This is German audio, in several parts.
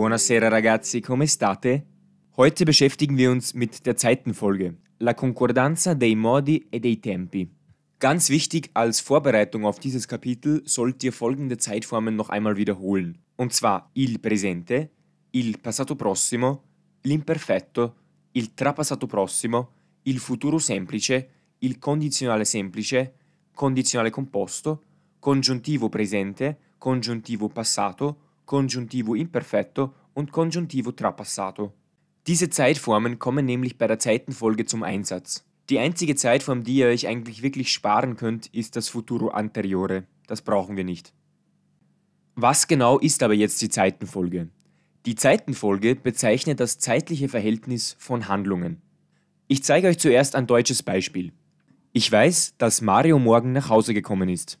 Buonasera ragazzi, come state? Heute beschäftigen wir uns mit der Zeitenfolge, la concordanza dei modi e dei tempi. Ganz wichtig als Vorbereitung auf dieses Kapitel sollt ihr folgende Zeitformen noch einmal wiederholen. Und zwar il presente, il passato prossimo, l'imperfetto, il trapassato prossimo, il futuro semplice, il condizionale semplice, condizionale composto, congiuntivo presente, congiuntivo passato, Konjunktivo Imperfetto und Konjunktivo Trapassato. Diese Zeitformen kommen nämlich bei der Zeitenfolge zum Einsatz. Die einzige Zeitform, die ihr euch eigentlich wirklich sparen könnt, ist das Futuro Anteriore. Das brauchen wir nicht. Was genau ist aber jetzt die Zeitenfolge? Die Zeitenfolge bezeichnet das zeitliche Verhältnis von Handlungen. Ich zeige euch zuerst ein deutsches Beispiel. Ich weiß, dass Mario morgen nach Hause gekommen ist.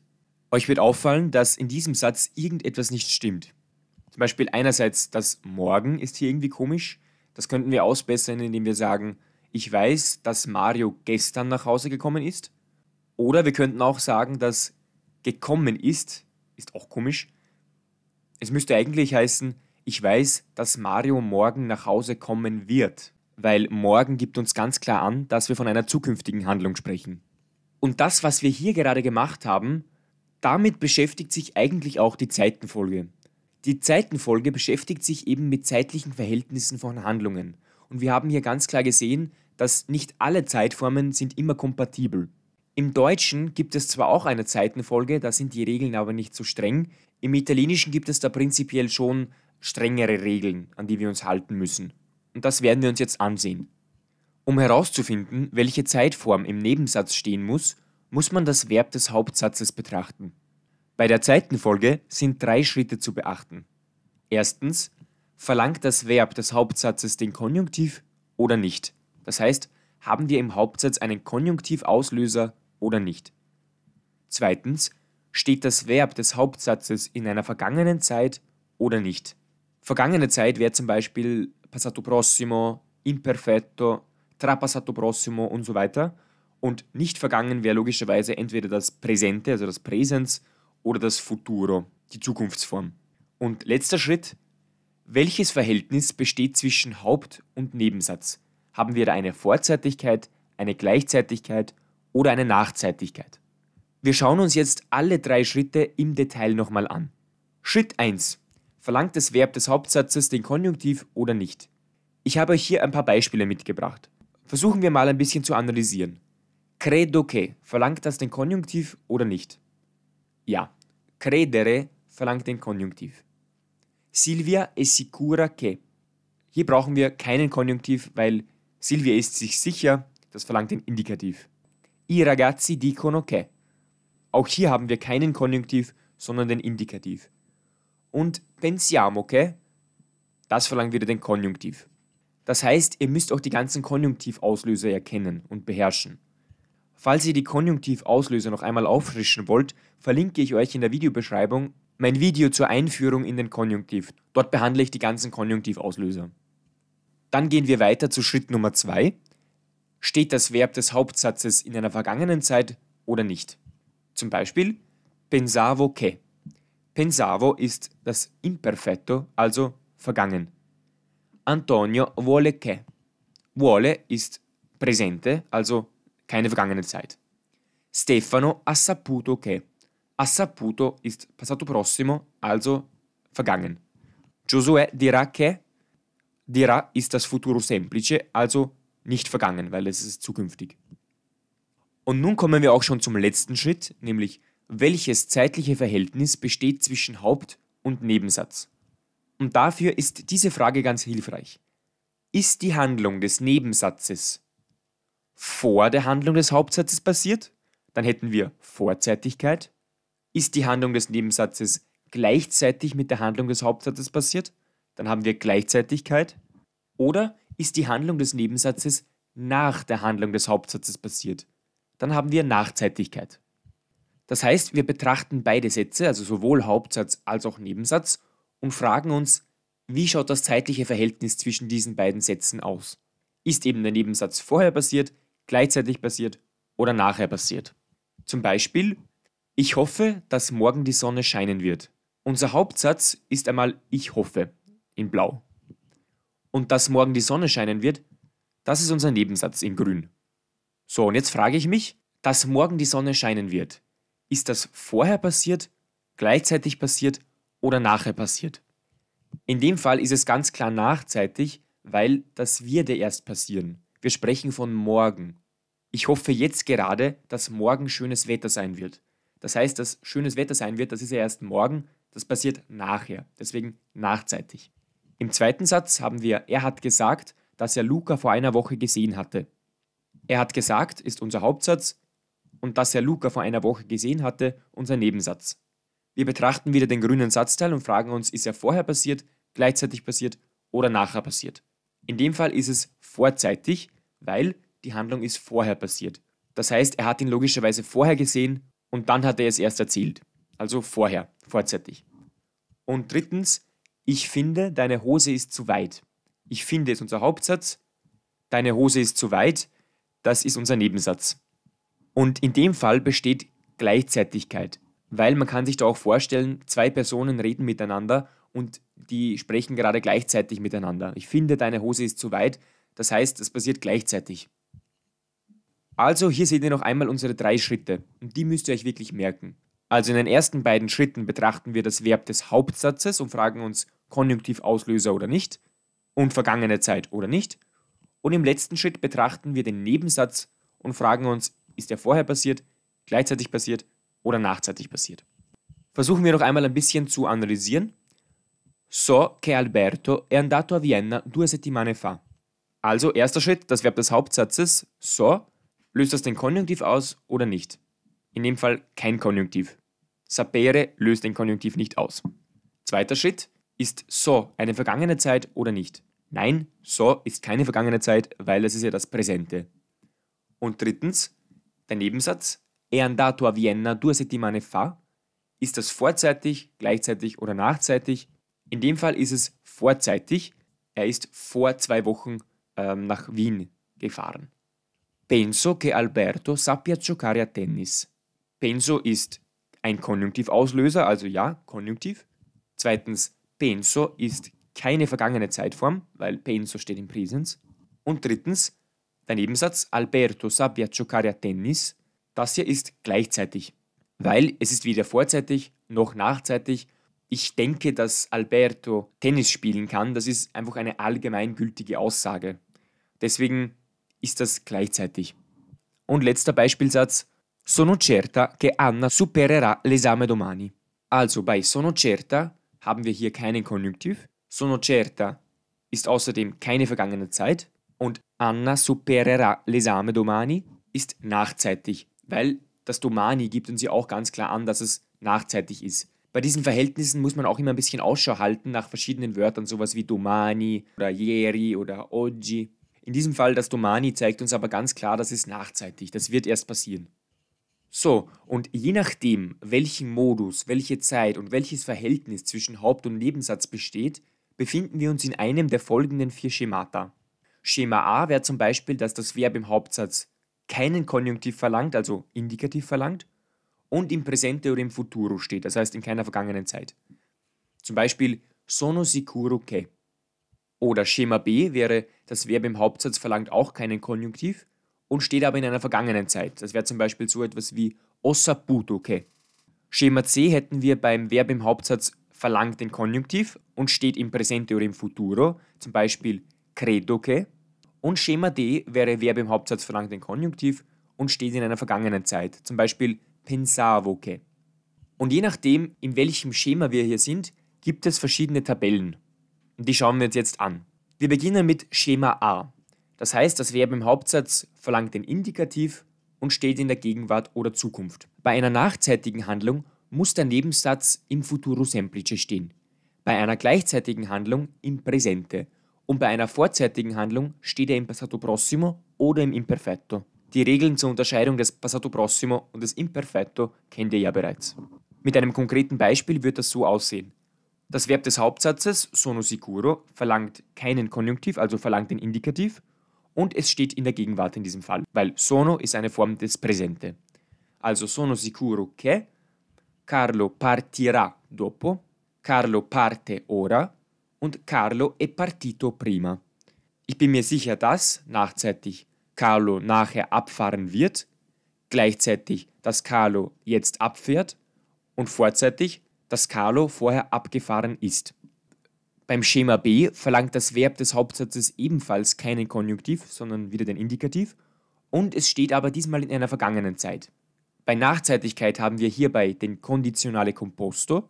Euch wird auffallen, dass in diesem Satz irgendetwas nicht stimmt. Zum Beispiel einerseits das Morgen ist hier irgendwie komisch. Das könnten wir ausbessern, indem wir sagen, ich weiß, dass Mario gestern nach Hause gekommen ist. Oder wir könnten auch sagen, dass gekommen ist, ist auch komisch. Es müsste eigentlich heißen, ich weiß, dass Mario morgen nach Hause kommen wird, weil morgen gibt uns ganz klar an, dass wir von einer zukünftigen Handlung sprechen. Und das, was wir hier gerade gemacht haben, damit beschäftigt sich eigentlich auch die Zeitenfolge. Die Zeitenfolge beschäftigt sich eben mit zeitlichen Verhältnissen von Handlungen. Und wir haben hier ganz klar gesehen, dass nicht alle Zeitformen sind immer kompatibel. Im Deutschen gibt es zwar auch eine Zeitenfolge, da sind die Regeln aber nicht so streng. Im Italienischen gibt es da prinzipiell schon strengere Regeln, an die wir uns halten müssen. Und das werden wir uns jetzt ansehen. Um herauszufinden, welche Zeitform im Nebensatz stehen muss, muss man das Verb des Hauptsatzes betrachten. Bei der zweiten Folge sind drei Schritte zu beachten. Erstens, verlangt das Verb des Hauptsatzes den Konjunktiv oder nicht? Das heißt, haben wir im Hauptsatz einen Konjunktivauslöser oder nicht? Zweitens, steht das Verb des Hauptsatzes in einer vergangenen Zeit oder nicht? Vergangene Zeit wäre zum Beispiel passato prossimo, imperfetto, trapassato prossimo und so weiter. Und nicht vergangen wäre logischerweise entweder das Präsente, also das Präsens, oder das Futuro, die Zukunftsform. Und letzter Schritt, welches Verhältnis besteht zwischen Haupt- und Nebensatz? Haben wir da eine Vorzeitigkeit, eine Gleichzeitigkeit oder eine Nachzeitigkeit? Wir schauen uns jetzt alle drei Schritte im Detail nochmal an. Schritt 1. Verlangt das Verb des Hauptsatzes den Konjunktiv oder nicht? Ich habe euch hier ein paar Beispiele mitgebracht. Versuchen wir mal ein bisschen zu analysieren. Credo que verlangt das den Konjunktiv oder nicht? Ja, credere verlangt den Konjunktiv. Silvia è sicura che. Hier brauchen wir keinen Konjunktiv, weil Silvia ist sich sicher, das verlangt den Indikativ. I ragazzi dicono che. Auch hier haben wir keinen Konjunktiv, sondern den Indikativ. Und pensiamo che, das verlangt wieder den Konjunktiv. Das heißt, ihr müsst auch die ganzen Konjunktivauslöser erkennen und beherrschen. Falls ihr die Konjunktivauslöser noch einmal auffrischen wollt, verlinke ich euch in der Videobeschreibung mein Video zur Einführung in den Konjunktiv. Dort behandle ich die ganzen Konjunktivauslöser. Dann gehen wir weiter zu Schritt Nummer 2. Steht das Verb des Hauptsatzes in einer vergangenen Zeit oder nicht? Zum Beispiel pensavo che. Pensavo ist das Imperfetto, also vergangen. Antonio vuole che. Vuole ist Präsente, also keine vergangene Zeit. Stefano ha saputo che. Ha saputo ist passato prossimo, also vergangen. Josué dirà che. Dirà ist das Futuro semplice, also nicht vergangen, weil es ist zukünftig. Und nun kommen wir auch schon zum letzten Schritt, nämlich welches zeitliche Verhältnis besteht zwischen Haupt- und Nebensatz? Und dafür ist diese Frage ganz hilfreich. Ist die Handlung des Nebensatzes vor der Handlung des Hauptsatzes passiert, dann hätten wir Vorzeitigkeit. Ist die Handlung des Nebensatzes gleichzeitig mit der Handlung des Hauptsatzes passiert, dann haben wir Gleichzeitigkeit. Oder ist die Handlung des Nebensatzes nach der Handlung des Hauptsatzes passiert, dann haben wir Nachzeitigkeit. Das heißt, wir betrachten beide Sätze, also sowohl Hauptsatz als auch Nebensatz, und fragen uns, wie schaut das zeitliche Verhältnis zwischen diesen beiden Sätzen aus? Ist eben der Nebensatz vorher passiert, gleichzeitig passiert oder nachher passiert. Zum Beispiel, ich hoffe, dass morgen die Sonne scheinen wird. Unser Hauptsatz ist einmal ich hoffe in blau. Und dass morgen die Sonne scheinen wird, das ist unser Nebensatz in grün. So, und jetzt frage ich mich, dass morgen die Sonne scheinen wird. Ist das vorher passiert, gleichzeitig passiert oder nachher passiert? In dem Fall ist es ganz klar nachzeitig, weil das wird erst passieren. Wir sprechen von morgen. Ich hoffe jetzt gerade, dass morgen schönes Wetter sein wird. Das heißt, dass schönes Wetter sein wird, das ist ja erst morgen, das passiert nachher, deswegen nachzeitig. Im zweiten Satz haben wir, er hat gesagt, dass er Luca vor einer Woche gesehen hatte. Er hat gesagt ist unser Hauptsatz und dass er Luca vor einer Woche gesehen hatte unser Nebensatz. Wir betrachten wieder den grünen Satzteil und fragen uns, ist er vorher passiert, gleichzeitig passiert oder nachher passiert. In dem Fall ist es vorzeitig, weil die Handlung ist vorher passiert. Das heißt, er hat ihn logischerweise vorher gesehen und dann hat er es erst erzählt. Also vorher, vorzeitig. Und drittens, ich finde, deine Hose ist zu weit. Ich finde ist unser Hauptsatz, deine Hose ist zu weit, das ist unser Nebensatz. Und in dem Fall besteht Gleichzeitigkeit, weil man kann sich da auch vorstellen, zwei Personen reden miteinander und die sprechen gerade gleichzeitig miteinander. Ich finde, deine Hose ist zu weit, das heißt, es passiert gleichzeitig. Also hier seht ihr noch einmal unsere drei Schritte und die müsst ihr euch wirklich merken. Also in den ersten beiden Schritten betrachten wir das Verb des Hauptsatzes und fragen uns Konjunktivauslöser oder nicht und vergangene Zeit oder nicht. Und im letzten Schritt betrachten wir den Nebensatz und fragen uns, ist er vorher passiert, gleichzeitig passiert oder nachzeitig passiert. Versuchen wir noch einmal ein bisschen zu analysieren. So che Alberto è andato a Vienna due settimane fa. Also erster Schritt, das Verb des Hauptsatzes so löst das den Konjunktiv aus oder nicht? In dem Fall kein Konjunktiv. Sapere löst den Konjunktiv nicht aus. Zweiter Schritt, ist so eine vergangene Zeit oder nicht? Nein, so ist keine vergangene Zeit, weil es ist ja das Präsente. Und drittens, der Nebensatz è andato a Vienna due settimane fa ist das vorzeitig, gleichzeitig oder nachzeitig? In dem Fall ist es vorzeitig. Er ist vor zwei Wochen ähm, nach Wien gefahren. Penso che Alberto sappia giocare a tennis. Penso ist ein Konjunktivauslöser, also ja, Konjunktiv. Zweitens, penso ist keine vergangene Zeitform, weil penso steht im Präsens. Und drittens, der Nebensatz, Alberto sappia giocare a tennis, das hier ist gleichzeitig, weil es ist weder vorzeitig noch nachzeitig. Ich denke, dass Alberto Tennis spielen kann, das ist einfach eine allgemeingültige Aussage. Deswegen ist das gleichzeitig. Und letzter Beispielsatz. Sono certa che Anna supererà l'esame domani. Also bei sono certa haben wir hier keinen Konjunktiv. Sono certa ist außerdem keine vergangene Zeit und Anna supererà l'esame domani ist nachzeitig, weil das domani gibt uns ja auch ganz klar an, dass es nachzeitig ist. Bei diesen Verhältnissen muss man auch immer ein bisschen Ausschau halten nach verschiedenen Wörtern, sowas wie domani oder ieri oder oggi. In diesem Fall das Domani zeigt uns aber ganz klar, das ist nachzeitig, das wird erst passieren. So, und je nachdem, welchen Modus, welche Zeit und welches Verhältnis zwischen Haupt- und Nebensatz besteht, befinden wir uns in einem der folgenden vier Schemata. Schema A wäre zum Beispiel, dass das Verb im Hauptsatz keinen Konjunktiv verlangt, also Indikativ verlangt, und im Präsente oder im Futuro steht, das heißt in keiner vergangenen Zeit. Zum Beispiel sono sicuro che. Oder Schema B wäre, das Verb im Hauptsatz verlangt auch keinen Konjunktiv und steht aber in einer vergangenen Zeit. Das wäre zum Beispiel so etwas wie osaputoke. Schema C hätten wir beim Verb im Hauptsatz verlangt den Konjunktiv und steht im Präsente oder im Futuro, zum Beispiel credoke. Und Schema D wäre Verb im Hauptsatz verlangt den Konjunktiv und steht in einer vergangenen Zeit, zum Beispiel pensavoke. Und je nachdem, in welchem Schema wir hier sind, gibt es verschiedene Tabellen. Und die schauen wir uns jetzt an. Wir beginnen mit Schema A. Das heißt, das Verb im Hauptsatz verlangt den Indikativ und steht in der Gegenwart oder Zukunft. Bei einer nachzeitigen Handlung muss der Nebensatz im Futuro Semplice stehen, bei einer gleichzeitigen Handlung im Präsente und bei einer vorzeitigen Handlung steht er im Passato Prossimo oder im Imperfetto. Die Regeln zur Unterscheidung des Passato Prossimo und des Imperfetto kennt ihr ja bereits. Mit einem konkreten Beispiel wird das so aussehen. Das Verb des Hauptsatzes sono sicuro verlangt keinen Konjunktiv, also verlangt den Indikativ und es steht in der Gegenwart in diesem Fall, weil sono ist eine Form des Präsente. Also sono sicuro che Carlo partirà dopo, Carlo parte ora und Carlo è partito prima. Ich bin mir sicher, dass nachzeitig Carlo nachher abfahren wird, gleichzeitig, dass Carlo jetzt abfährt und vorzeitig, dass Carlo vorher abgefahren ist. Beim Schema B verlangt das Verb des Hauptsatzes ebenfalls keinen Konjunktiv, sondern wieder den Indikativ. Und es steht aber diesmal in einer vergangenen Zeit. Bei Nachzeitigkeit haben wir hierbei den Konditionale Composto,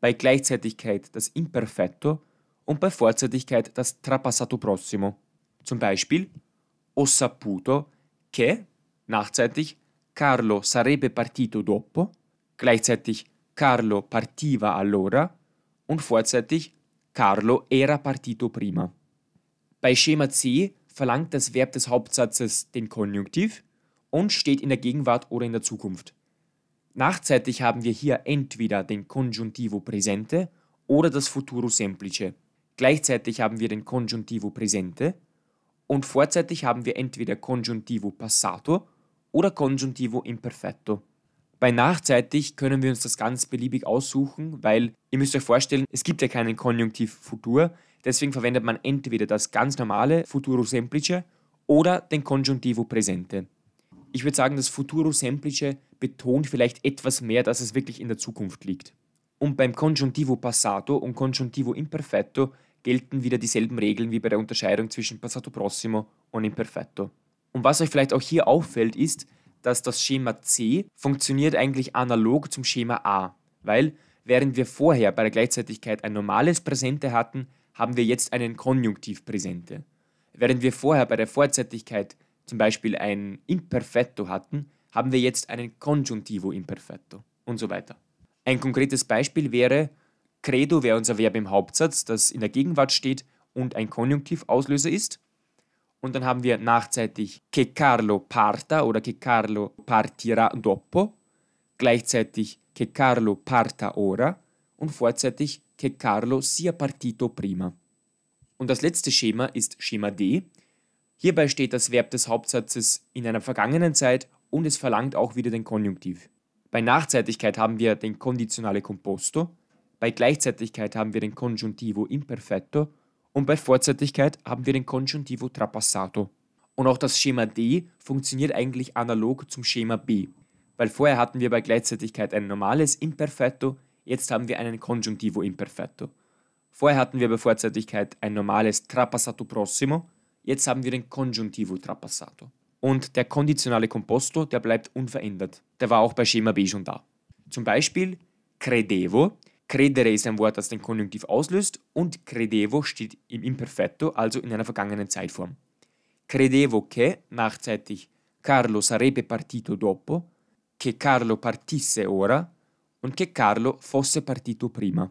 bei Gleichzeitigkeit das Imperfetto und bei Vorzeitigkeit das Trapassato Prossimo. Zum Beispiel Ho saputo che, nachzeitig, Carlo sarebbe partito dopo, gleichzeitig Carlo partiva allora und vorzeitig Carlo era partito prima. Bei Schema C verlangt das Verb des Hauptsatzes den Konjunktiv und steht in der Gegenwart oder in der Zukunft. Nachzeitig haben wir hier entweder den Konjunktivo Presente oder das Futuro Semplice. Gleichzeitig haben wir den Konjunktivo Presente und vorzeitig haben wir entweder Konjunktivo Passato oder Konjunktivo Imperfetto. Bei nachzeitig können wir uns das ganz beliebig aussuchen, weil ihr müsst euch vorstellen, es gibt ja keinen Konjunktiv Futur. Deswegen verwendet man entweder das ganz normale Futuro Semplice oder den Konjunktivo Präsente. Ich würde sagen, das Futuro Semplice betont vielleicht etwas mehr, dass es wirklich in der Zukunft liegt. Und beim Konjunktivo Passato und Konjunktivo Imperfetto gelten wieder dieselben Regeln wie bei der Unterscheidung zwischen Passato Prossimo und Imperfetto. Und was euch vielleicht auch hier auffällt, ist, dass das Schema C funktioniert eigentlich analog zum Schema A, weil während wir vorher bei der Gleichzeitigkeit ein normales Präsente hatten, haben wir jetzt einen Konjunktivpräsente. Während wir vorher bei der Vorzeitigkeit zum Beispiel ein Imperfetto hatten, haben wir jetzt einen Konjunktivo Imperfetto und so weiter. Ein konkretes Beispiel wäre, Credo wäre unser Verb im Hauptsatz, das in der Gegenwart steht und ein Konjunktivauslöser ist. Und dann haben wir nachzeitig che Carlo parta oder che Carlo partirà dopo, gleichzeitig che Carlo parta ora und vorzeitig che Carlo sia partito prima. Und das letzte Schema ist Schema D. Hierbei steht das Verb des Hauptsatzes in einer vergangenen Zeit und es verlangt auch wieder den Konjunktiv. Bei Nachzeitigkeit haben wir den Konditionale Composto, bei Gleichzeitigkeit haben wir den Konjuntivo Imperfetto und bei Vorzeitigkeit haben wir den Konjunktivo trapassato. Und auch das Schema D funktioniert eigentlich analog zum Schema B, weil vorher hatten wir bei Gleichzeitigkeit ein normales Imperfetto, jetzt haben wir einen Konjunktivo Imperfetto. Vorher hatten wir bei Vorzeitigkeit ein normales Trapassato Prossimo, jetzt haben wir den Konjunktivo Trapassato. Und der konditionale Composto, der bleibt unverändert. Der war auch bei Schema B schon da. Zum Beispiel credevo Credere ist ein Wort, das den Konjunktiv auslöst und credevo steht im Imperfetto, also in einer vergangenen Zeitform. Credevo che, nachzeitig, Carlo sarebbe partito dopo, che Carlo partisse ora und che Carlo fosse partito prima.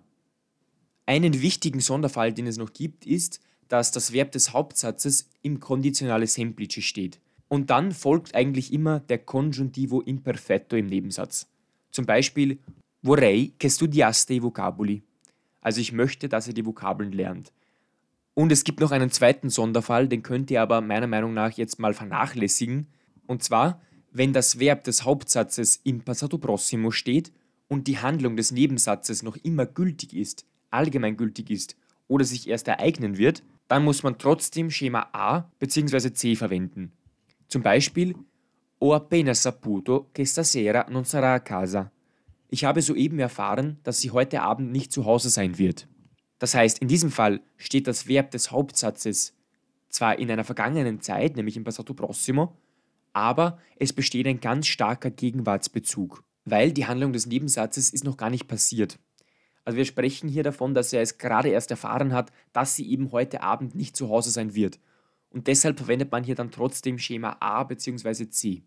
Einen wichtigen Sonderfall, den es noch gibt, ist, dass das Verb des Hauptsatzes im Konditionale Semplice steht. Und dann folgt eigentlich immer der Konjunktivo Imperfetto im Nebensatz. Zum Beispiel vorrei che studiaste i vocaboli. Also ich möchte, dass ihr die Vokabeln lernt. Und es gibt noch einen zweiten Sonderfall, den könnt ihr aber meiner Meinung nach jetzt mal vernachlässigen. Und zwar, wenn das Verb des Hauptsatzes im Passato Prossimo steht und die Handlung des Nebensatzes noch immer gültig ist, allgemeingültig ist oder sich erst ereignen wird, dann muss man trotzdem Schema A bzw. C verwenden. Zum Beispiel, ho appena saputo che stasera non sarà a casa. Ich habe soeben erfahren, dass sie heute Abend nicht zu Hause sein wird. Das heißt, in diesem Fall steht das Verb des Hauptsatzes zwar in einer vergangenen Zeit, nämlich im Passato Prossimo, aber es besteht ein ganz starker Gegenwartsbezug, weil die Handlung des Nebensatzes ist noch gar nicht passiert. Also wir sprechen hier davon, dass er es gerade erst erfahren hat, dass sie eben heute Abend nicht zu Hause sein wird. Und deshalb verwendet man hier dann trotzdem Schema A bzw. C.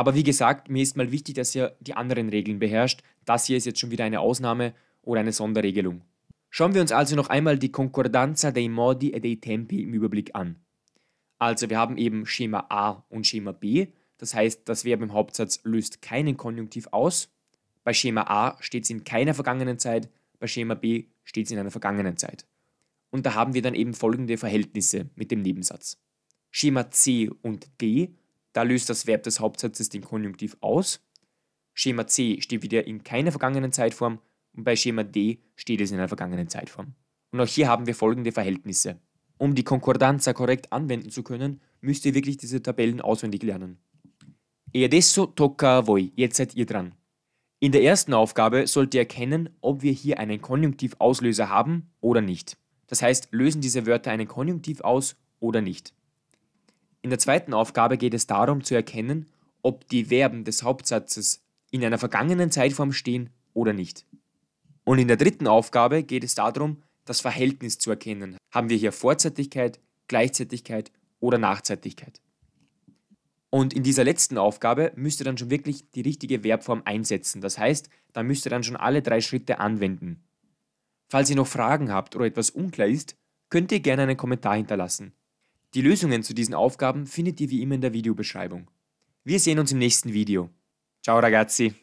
Aber wie gesagt, mir ist mal wichtig, dass ihr die anderen Regeln beherrscht. Das hier ist jetzt schon wieder eine Ausnahme oder eine Sonderregelung. Schauen wir uns also noch einmal die Concordanza dei modi e dei tempi im Überblick an. Also wir haben eben Schema A und Schema B. Das heißt, das Verb im Hauptsatz löst keinen Konjunktiv aus. Bei Schema A steht es in keiner vergangenen Zeit, bei Schema B steht es in einer vergangenen Zeit. Und da haben wir dann eben folgende Verhältnisse mit dem Nebensatz. Schema C und D da löst das Verb des Hauptsatzes den Konjunktiv aus. Schema C steht wieder in keiner vergangenen Zeitform und bei Schema D steht es in einer vergangenen Zeitform. Und auch hier haben wir folgende Verhältnisse. Um die Konkordanza korrekt anwenden zu können, müsst ihr wirklich diese Tabellen auswendig lernen. E adesso tocca a voi. Jetzt seid ihr dran. In der ersten Aufgabe sollt ihr erkennen, ob wir hier einen Konjunktivauslöser haben oder nicht. Das heißt, lösen diese Wörter einen Konjunktiv aus oder nicht. In der zweiten Aufgabe geht es darum zu erkennen, ob die Verben des Hauptsatzes in einer vergangenen Zeitform stehen oder nicht. Und in der dritten Aufgabe geht es darum, das Verhältnis zu erkennen. Haben wir hier Vorzeitigkeit, Gleichzeitigkeit oder Nachzeitigkeit? Und in dieser letzten Aufgabe müsst ihr dann schon wirklich die richtige Verbform einsetzen. Das heißt, da müsst ihr dann schon alle drei Schritte anwenden. Falls ihr noch Fragen habt oder etwas unklar ist, könnt ihr gerne einen Kommentar hinterlassen. Die Lösungen zu diesen Aufgaben findet ihr wie immer in der Videobeschreibung. Wir sehen uns im nächsten Video. Ciao ragazzi!